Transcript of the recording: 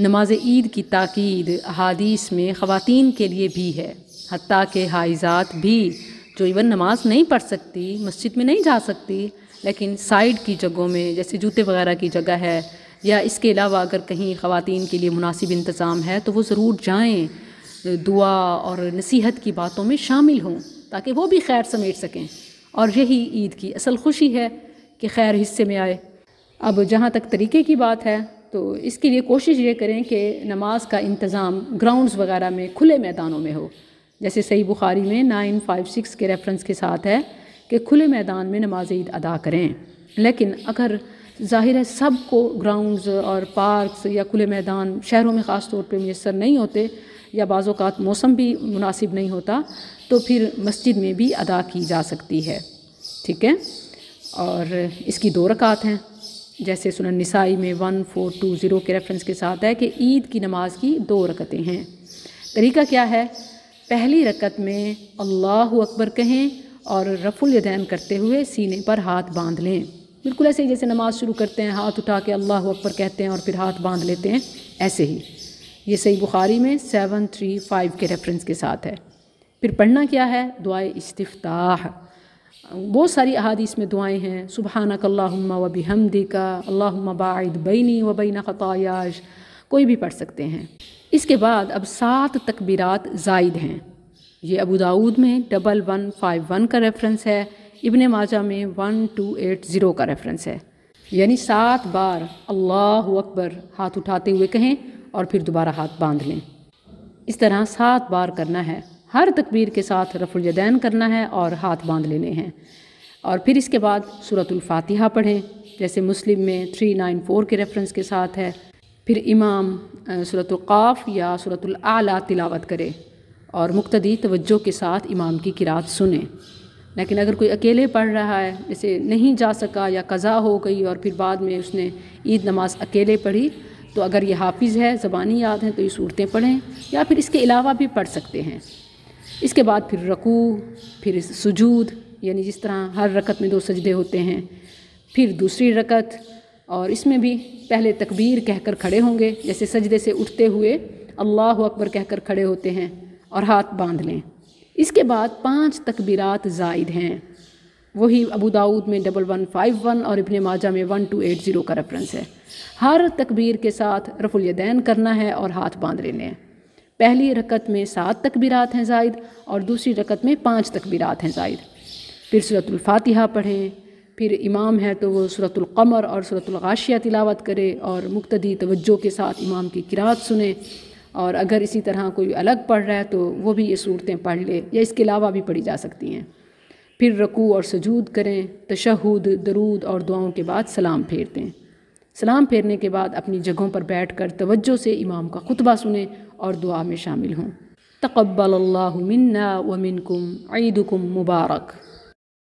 नमाज ईद की ताकीद अहादीस में ख़वान के लिए भी है हती के हाइज़ात भी जो इवन नमाज नहीं पढ़ सकती मस्जिद में नहीं जा सकती लेकिन साइड की जगहों में जैसे जूते वगैरह की जगह है या इसके अलावा अगर कहीं ख़वान के लिए मुनासिब इंतज़ाम है तो वो ज़रूर जाएँ दुआ और नसीहत की बातों में शामिल हों ताकि वो भी खैर समेट सकें और यही ईद की असल खुशी है कि खैर हिस्से में आए अब जहाँ तक तरीके की बात है तो इसके लिए कोशिश ये करें कि नमाज का इंतज़ाम ग्राउंड्स वगैरह में खुले मैदानों में हो जैसे सही बुखारी में नाइन फाइव सिक्स के रेफरेंस के साथ है कि खुले मैदान में नमाज ईद अदा करें लेकिन अगर ज़ाहिर है सब को ग्राउंड्स और पार्क्स या खुले मैदान शहरों में ख़ास तौर पर मैसर नहीं होते या बाज़ात मौसम भी मुनासिब नहीं होता तो फिर मस्जिद में भी अदा की जा सकती है ठीक है और इसकी दो रकात हैं जैसे सुन नसाई में वन फोर टू ज़ीरो के रेफरेंस के साथ है कि ईद की नमाज़ की दो रकतें हैं तरीका क्या है पहली रकत में अल्लाह अकबर कहें और रफ़ुल यदैन करते हुए सीने पर हाथ बांध लें बिल्कुल ऐसे ही जैसे नमाज़ शुरू करते हैं हाथ उठा के अल्लाह अकबर कहते हैं और फिर हाथ बांध लेते हैं ऐसे ही ये सही बुखारी में सेवन थ्री फाइव के रेफरेंस के साथ है फिर पढ़ना क्या है दुआ इस्ताह बहुत सारी अहादीस में दुआएं हैं सुबहानकल्लाम वबी हमदी का अल्लाम बाद बैनी वबैन ख़तायाश कोई भी पढ़ सकते हैं इसके बाद अब सात तकबीरात जायद हैं ये अबू दाऊद में डबल वन फाइव वन का रेफरेंस है इबन माजा में वन टू एट ज़ीरो का रेफरेंस है यानी सात बार अल्लाह अकबर हाथ उठाते हुए कहें और फिर दोबारा हाथ बांध लें इस तरह सात बार करना है हर तकबीर के साथ रफ़ुलजदैन करना है और हाथ बांध लेने हैं और फिर इसके बाद सूरतुल्फ़ातिहा पढ़ें जैसे मुस्लिम में थ्री नाइन फ़ोर के रेफरेंस के साथ है फिर इमाम सूरतुल्क़ाफ़ या सूरतुल्आला तिलावत करे और मुक्तदी तवज्जो के साथ इमाम की किरात सुने लेकिन अगर कोई अकेले पढ़ रहा है जैसे नहीं जा सका या कज़ा हो गई और फिर बाद में उसने ईद नमाज़ अकेले पढ़ी तो अगर ये हाफिज़ है ज़बानी याद हैं तो ये सूरतें पढ़ें या फिर इसके अलावा भी पढ़ सकते हैं इसके बाद फिर रकू फिर सुजूद यानी जिस तरह हर रकत में दो सजदे होते हैं फिर दूसरी रकत और इसमें भी पहले तकबीर कहकर खड़े होंगे जैसे सजदे से उठते हुए अल्लाह अकबर कहकर खड़े होते हैं और हाथ बांध लें इसके बाद पांच तकबीरात जायद हैं वही अबू दाऊद में डबल वन फाइव वन और इब्ने माजा में वन टू एट ज़ीरो का रेफरेंस है हर तकबीर के साथ रफुलयदैन करना है और हाथ बांध लेने हैं पहली रकत में सात तकबीरात हैं जायद और दूसरी रकत में पाँच तकबीरात हैं जायद फिर सूरतफातिहा पढ़ें फिर इमाम है तो वो सूरतमर और सूरतलगाशिया तिलावत करे और मुक्तदी तवज्जो के साथ इमाम की किरात सुने और अगर इसी तरह कोई अलग पढ़ रहा है तो वो भी ये सूरतें पढ़ ले या इसके अलावा भी पढ़ी जा सकती हैं फिर रकू और सजूद करें तशहद दरूद और दुआओं के बाद सलाम फेरते हैं सलाम फेरने के बाद अपनी जगहों पर बैठ कर तवज्जो से इमाम का खुतबा सुने اور دعا میں شامل ہوں تقبل اللہ منا ومنکم عیدکم مبارک